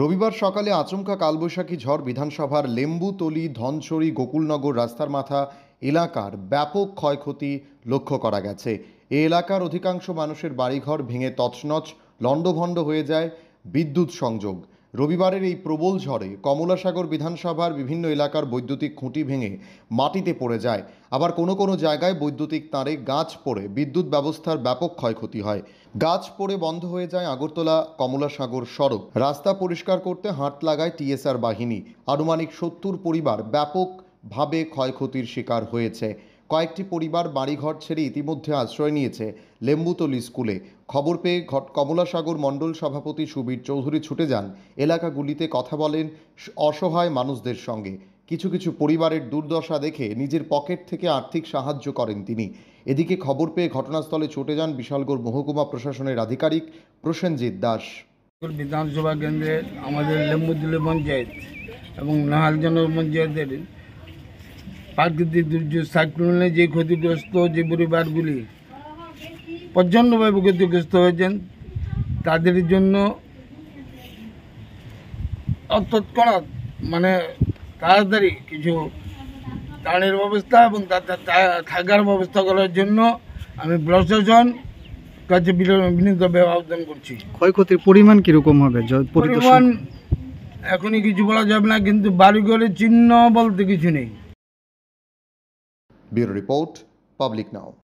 রবিবার সকালে আচমকা কালবৈশাখী ঝড় বিধানসভার লেম্বুতলি ধনছড়ি গোকুলনগর রাস্তার মাথা এলাকার ব্যাপক ক্ষয়ক্ষতি লক্ষ্য করা গেছে এ এলাকার অধিকাংশ মানুষের বাড়িঘর ভেঙে তছনছ লণ্ডভণ্ড হয়ে যায় বিদ্যুৎ সংযোগ রবিবারের এই প্রবল ঝড়ে কমলাসাগর বিধানসভার বিভিন্ন এলাকার বৈদ্যুতিক খুঁটি ভেঙে মাটিতে পড়ে যায় আবার কোনো কোনো জায়গায় বৈদ্যুতিক তারে গাছ পড়ে বিদ্যুৎ ব্যবস্থার ব্যাপক ক্ষয়ক্ষতি হয় গাছ পড়ে বন্ধ হয়ে যায় আগরতলা কমলাসাগর সড়ক রাস্তা পরিষ্কার করতে হাট লাগায় টিএসআর বাহিনী আনুমানিক সত্তর পরিবার ব্যাপকভাবে ক্ষয়ক্ষতির শিকার হয়েছে কয়েকটি পরিবার বাড়িঘর ছেড়ে ইতিমধ্যে আশ্রয় নিয়েছে লেম্বুতলি স্কুলে খবর পেয়ে ঘট কমলাসাগর মণ্ডল সভাপতি সুবীর চৌধুরী ছুটে যান এলাকাগুলিতে কথা বলেন অসহায় মানুষদের সঙ্গে কিছু কিছু পরিবারের দুর্দশা দেখে নিজের পকেট থেকে আর্থিক সাহায্য করেন তিনি এদিকে খবর পেয়ে ঘটনাস্থলে ছুটে যান বিশালগড় মহকুমা প্রশাসনের আধিকারিক প্রসেনজিৎ দাস বিধানসভা কেন্দ্রে আমাদের লেম্বুতলি পঞ্চায়েত এবং নাহালজন পঞ্চায়েতের প্রাকৃতিক দুর্যোগ সাইক্লোনে যে ক্ষতিগ্রস্ত যে পরিবারগুলি প্রচণ্ডভাবে ক্ষতিগ্রস্ত হয়েছেন তাদের জন্য তৎক্ষণাৎ মানে তাড়াতাড়ি কিছু ত্রাণের ব্যবস্থা এবং থাকার ব্যবস্থা করার জন্য আমি প্রশাসন কাছে বিনীতভাবে আবেদন করছি ক্ষয়ক্ষতির পরিমাণ কীরকম হবে পরিমাণ এখনই কিছু বলা যাবে না কিন্তু বাড়িঘরের চিহ্ন বলতে কিছু নেই Bureau Report, Public Now.